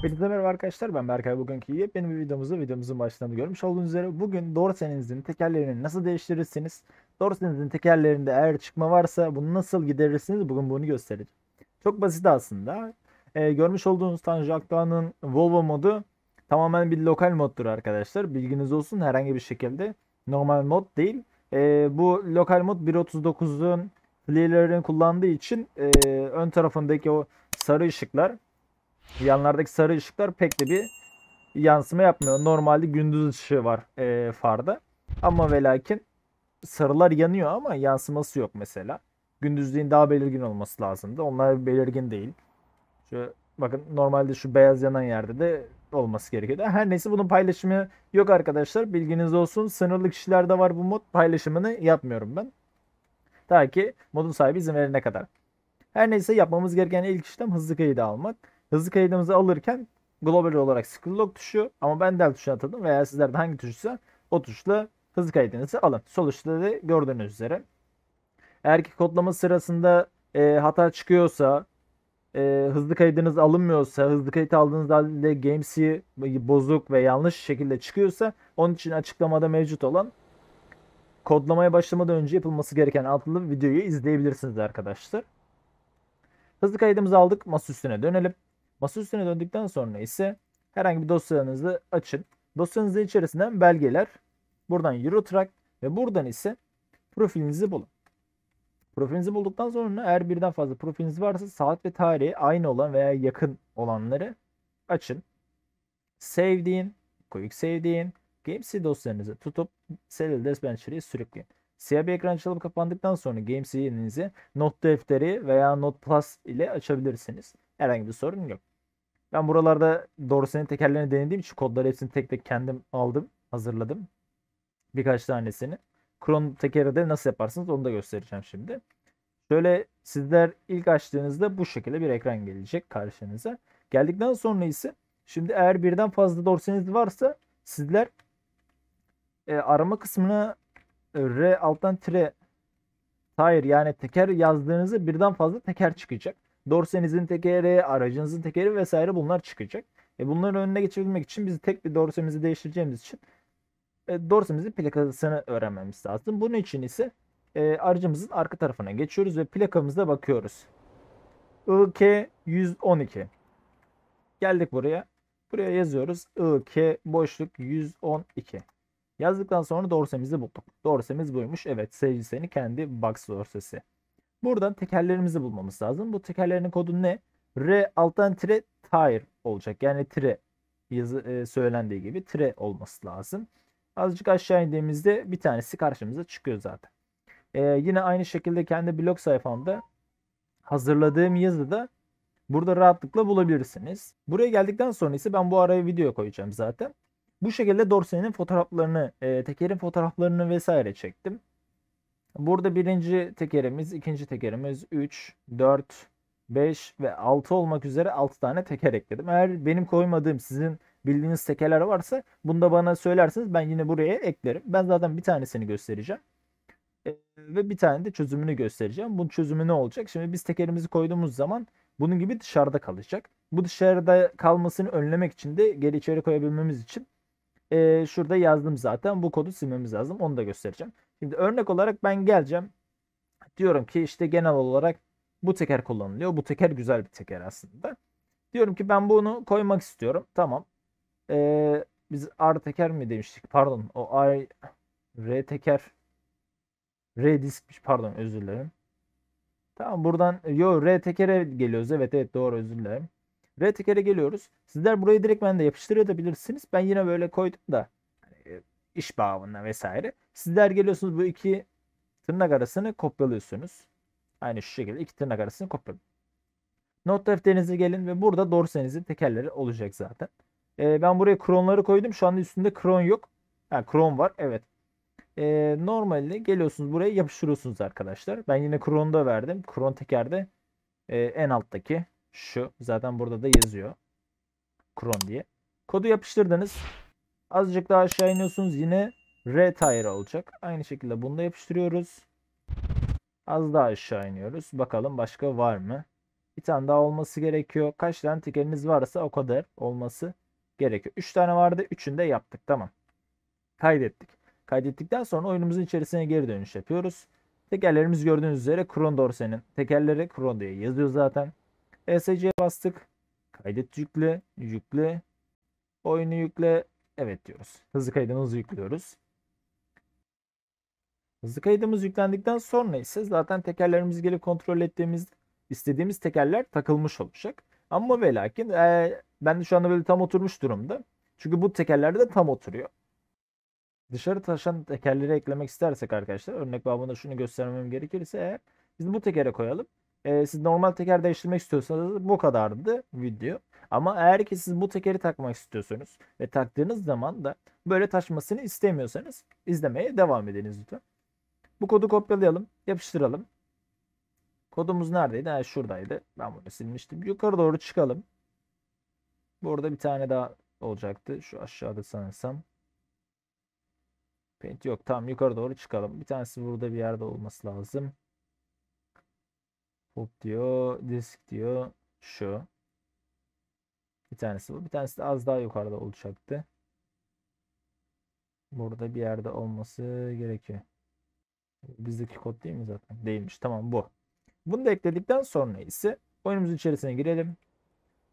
Hepinize merhaba arkadaşlar ben Berkay bugünkü yepyeni bir videomuzu, videomuzun başlığını görmüş olduğunuz üzere bugün dorsenizin tekerlerini nasıl değiştirirsiniz? Dorsenizin tekerlerinde eğer çıkma varsa bunu nasıl giderirsiniz? Bugün bunu göstereceğim. Çok basit aslında. Ee, görmüş olduğunuz Tanju Volvo modu tamamen bir lokal moddur arkadaşlar. Bilginiz olsun herhangi bir şekilde normal mod değil. Ee, bu lokal mod 1.39'un Fleeler'in kullandığı için e, ön tarafındaki o sarı ışıklar yanlardaki sarı ışıklar pek de bir yansıma yapmıyor. Normalde gündüz ışığı var e, farda. Ama velakin sarılar yanıyor ama yansıması yok mesela. Gündüzliğin daha belirgin olması lazımdı. Onlar belirgin değil. Şöyle bakın normalde şu beyaz yanan yerde de olması gerekiyordu. Her neyse bunun paylaşımı yok arkadaşlar. Bilginiz olsun. Sınırlı kişilerde var bu mod. Paylaşımını yapmıyorum ben. Ta ki modun sahibi izin verene kadar. Her neyse yapmamız gereken ilk işlem hızlı kaydı almak. Hızlı kaydımızı alırken global olarak scroll lock tuşu ama ben del tuşuna atadım veya sizlerde hangi tuşsa o tuşla hızlı kaydınızı alın. Sonuçta da gördüğünüz üzere. Eğer ki kodlama sırasında e, hata çıkıyorsa e, hızlı kaydınız alınmıyorsa, hızlı kayıt aldığınız halde Games'i bozuk ve yanlış şekilde çıkıyorsa onun için açıklamada mevcut olan kodlamaya başlamadan önce yapılması gereken adlı videoyu izleyebilirsiniz arkadaşlar. Hızlı kaydımızı aldık. Masa üstüne dönelim. Masa üstüne döndükten sonra ise herhangi bir dosyanızı açın. Dosyanızın içerisinden belgeler, buradan Eurotrack ve buradan ise profilinizi bulun. Profilinizi bulduktan sonra eğer birden fazla profiliniz varsa saat ve tarihi aynı olan veya yakın olanları açın. Sevdiğin, koyuk sevdiğin, GameC dosyalarınızı tutup Serial Dispatcher'ı sürükleyin. Siyah bir ekran açılıp kapandıktan sonra GameC'nizi not defteri veya Not Plus ile açabilirsiniz. Herhangi bir sorun yok. Ben buralarda Dorsen'in tekerlerini denediğim için kodları hepsini tek tek kendim aldım, hazırladım. Birkaç tanesini. Kron tekeri de nasıl yaparsınız onu da göstereceğim şimdi. Şöyle sizler ilk açtığınızda bu şekilde bir ekran gelecek karşınıza. Geldikten sonra ise şimdi eğer birden fazla dorseniz varsa sizler e, arama kısmına e, R alttan tire tire yani teker yazdığınızda birden fazla teker çıkacak dorsenizin tekeri, aracınızın tekeri vesaire bunlar çıkacak. E bunların önüne geçebilmek için biz tek bir dorsemizi değiştireceğimiz için e, dorsemizin plakasını öğrenmemiz lazım. Bunun için ise e, aracımızın arka tarafına geçiyoruz ve plakamıza bakıyoruz. IK 112. Geldik buraya. Buraya yazıyoruz. IK boşluk 112. Yazdıktan sonra dorsemizi bulduk. Dorsemiz buymuş. Evet seyirci kendi box dorsesi. Buradan tekerlerimizi bulmamız lazım. Bu tekerlerin kodu ne? R alttan tire tire olacak. Yani tire yazı e, söylendiği gibi tire olması lazım. Azıcık aşağı indiğimizde bir tanesi karşımıza çıkıyor zaten. E, yine aynı şekilde kendi blog sayfamda hazırladığım yazıda burada rahatlıkla bulabilirsiniz. Buraya geldikten sonra ise ben bu araya video koyacağım zaten. Bu şekilde Dorsen'in fotoğraflarını, e, tekerin fotoğraflarını vesaire çektim. Burada birinci tekerimiz, ikinci tekerimiz 3, 4, 5 ve 6 olmak üzere 6 tane teker ekledim. Eğer benim koymadığım sizin bildiğiniz tekerler varsa bunu da bana söylerseniz ben yine buraya eklerim. Ben zaten bir tanesini göstereceğim. Ee, ve bir tane de çözümünü göstereceğim. Bunun çözümü ne olacak? Şimdi biz tekerimizi koyduğumuz zaman bunun gibi dışarıda kalacak. Bu dışarıda kalmasını önlemek için de geri içeri koyabilmemiz için e, şurada yazdım zaten. Bu kodu silmemiz lazım. Onu da göstereceğim. Şimdi örnek olarak ben geleceğim. Diyorum ki işte genel olarak bu teker kullanılıyor. Bu teker güzel bir teker aslında. Diyorum ki ben bunu koymak istiyorum. Tamam. Ee, biz R teker mi demiştik? Pardon. O R, R teker R diskmiş. Pardon özür dilerim. Tamam buradan yo R tekere geliyoruz. Evet evet doğru özür dilerim. R tekere geliyoruz. Sizler burayı direkt ben de yapıştırabilirsiniz. Ben yine böyle koydum da hani, e, iş bağımında vesaire. Sizler geliyorsunuz bu iki tırnak arasını kopyalıyorsunuz. Aynı şu şekilde iki tırnak arasını kopyalın. Not defterinize gelin ve burada dorsenizin tekerleri olacak zaten. Ee, ben buraya kronları koydum. Şu anda üstünde kron yok. Ha kron var. Evet. Ee, normalde geliyorsunuz buraya yapıştırıyorsunuz arkadaşlar. Ben yine kronu da verdim. Kron tekerde e, en alttaki şu. Zaten burada da yazıyor. Kron diye. Kodu yapıştırdınız. Azıcık daha aşağı iniyorsunuz. Yine retire olacak. Aynı şekilde bunu da yapıştırıyoruz. Az daha aşağı iniyoruz. Bakalım başka var mı? Bir tane daha olması gerekiyor. Kaç tane tikeliniz varsa o kadar olması gerekiyor. 3 tane vardı. 3'ünü de yaptık. Tamam. Kaydettik. Kaydettikten sonra oyunumuzun içerisine geri dönüş yapıyoruz. Tekerlerimiz gördüğünüz üzere Krondorse'nin tekerleri Kron diye yazıyor zaten. ESC'ye bastık. Kaydet yükle, yükle, oyunu yükle, evet diyoruz. Hızlı kaydımızı yüklüyoruz. Hızlı kaydımız yüklendikten sonra ise zaten tekerlerimiz gelip kontrol ettiğimiz istediğimiz tekerler takılmış olacak. Ama ve lakin e, ben de şu anda böyle tam oturmuş durumda. Çünkü bu tekerlerde de tam oturuyor. Dışarı taşan tekerleri eklemek istersek arkadaşlar örnek babında şunu göstermem gerekirse eğer biz bu tekere koyalım. E, siz normal teker değiştirmek istiyorsanız bu kadardı video. Ama eğer ki siz bu tekeri takmak istiyorsanız ve taktığınız zaman da böyle taşmasını istemiyorsanız izlemeye devam ediniz lütfen. Bu kodu kopyalayalım. Yapıştıralım. Kodumuz neredeydi? Ha, şuradaydı. Ben bunu silmiştim. Yukarı doğru çıkalım. Burada bir tane daha olacaktı. Şu aşağıda sanırsam. Paint yok. Tamam yukarı doğru çıkalım. Bir tanesi burada bir yerde olması lazım. Hop diyor. Disk diyor. Şu. Bir tanesi bu. Bir tanesi de az daha yukarıda olacaktı. Burada bir yerde olması gerekiyor. Bizdeki kod değil mi zaten? Değilmiş. Tamam bu. Bunu da ekledikten sonra ise oyunumuzun içerisine girelim.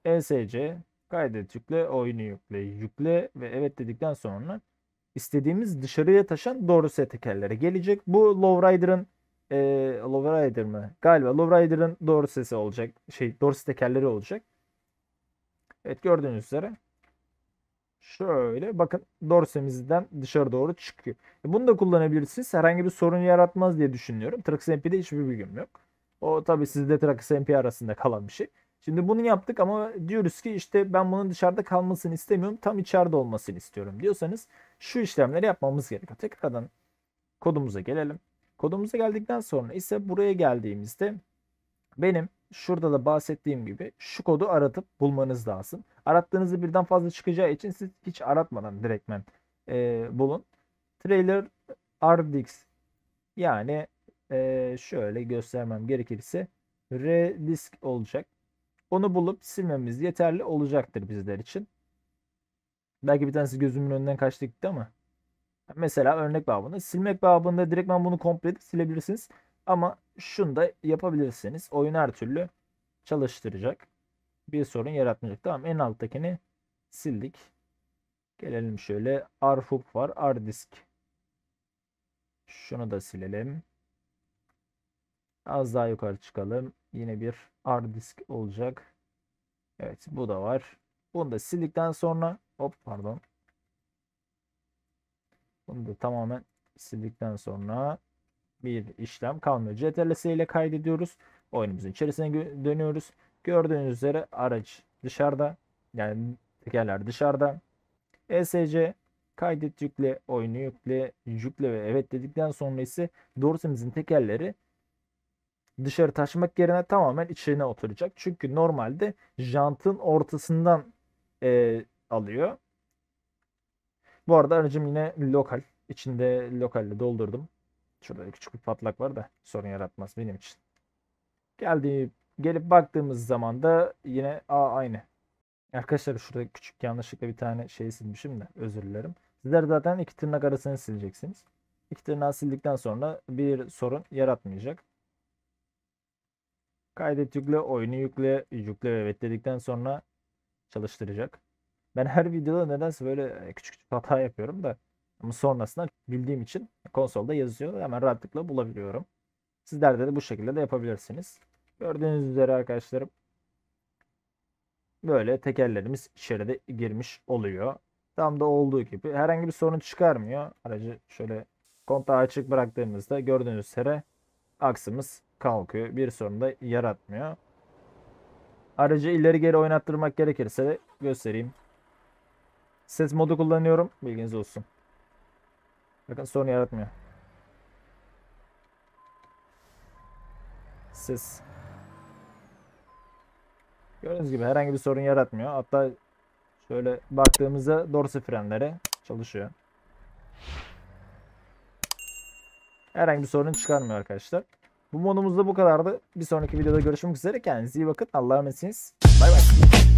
ESC kaydet tıkla oyunu yükle yükle ve evet dedikten sonra istediğimiz dışarıya taşan doğru set tekerleri gelecek. Bu Lowrider'ın e, Lowrider mı? Galiba Lowrider'ın doğru sesi olacak. Şey doğru tekerleri olacak. Evet gördüğünüz üzere Şöyle bakın dorsemizden dışarı doğru çıkıyor. E, bunu da kullanabilirsiniz. Herhangi bir sorun yaratmaz diye düşünüyorum. Trax MP'de hiçbir bilgim yok. O tabi sizde Trax arasında kalan bir şey. Şimdi bunu yaptık ama diyoruz ki işte ben bunun dışarıda kalmasını istemiyorum. Tam içeride olmasını istiyorum diyorsanız şu işlemleri yapmamız gerekiyor. Tekrardan kodumuza gelelim. Kodumuza geldikten sonra ise buraya geldiğimizde benim şurada da bahsettiğim gibi şu kodu aratıp bulmanız lazım. Arattığınızı birden fazla çıkacağı için siz hiç aratmadan direktmen e, bulun. Trailer RDX yani e, şöyle göstermem gerekirse redisk olacak. Onu bulup silmemiz yeterli olacaktır bizler için. Belki bir tanesi gözümün önünden kaçtı gitti ama. Mesela örnek babında. Silmek babında direkt ben bunu komple silebilirsiniz. Ama şunu da yapabilirsiniz. Oyun her türlü çalıştıracak. Bir sorun yaratmayacak. Tamam en alttakini sildik. Gelelim şöyle. Arhub var. Ardisk. Şunu da silelim. Az daha yukarı çıkalım. Yine bir ardisk olacak. Evet bu da var. Bunu da sildikten sonra hop pardon. Bunu da tamamen sildikten sonra bir işlem kalmıyor. CTRL ile kaydediyoruz. Oyunumuzun içerisine dönüyoruz. Gördüğünüz üzere araç dışarıda. Yani tekerler dışarıda. ESC kaydet yükle, oyunu yükle, yükle ve evet dedikten sonra ise dorsimizin tekerleri dışarı taşmak yerine tamamen içine oturacak. Çünkü normalde jantın ortasından e, alıyor. Bu arada aracım yine lokal. İçinde lokalle doldurdum. Şurada küçük bir patlak var da sorun yaratmaz benim için. Geldi gelip baktığımız zaman da yine a aynı. Arkadaşlar şurada küçük yanlışlıkla bir tane şey silmişim de özür dilerim. Sizler zaten iki tırnak arasını sileceksiniz. İki tırnağı sildikten sonra bir sorun yaratmayacak. Kaydet yükle, oyunu yükle, yükle evet dedikten sonra çalıştıracak. Ben her videoda nedense böyle küçük küçük hata yapıyorum da ama sonrasında bildiğim için konsolda yazıyor. Hemen rahatlıkla bulabiliyorum. Sizlerde de bu şekilde de yapabilirsiniz. Gördüğünüz üzere arkadaşlarım böyle tekerlerimiz içeride girmiş oluyor. Tam da olduğu gibi herhangi bir sorun çıkarmıyor. Aracı şöyle kontağı açık bıraktığımızda gördüğünüz üzere aksımız kalkıyor. Bir sorun da yaratmıyor. Aracı ileri geri oynattırmak gerekirse de göstereyim. Ses modu kullanıyorum. Bilginiz olsun. Bakın sorun yaratmıyor. Siz. Gördüğünüz gibi herhangi bir sorun yaratmıyor. Hatta şöyle baktığımızda dorsi frenleri çalışıyor. Herhangi bir sorun çıkarmıyor arkadaşlar. Bu modumuzda bu kadardı. Bir sonraki videoda görüşmek üzere. Kendinize iyi bakın. Allah'a emanetsiniz. Bay bay.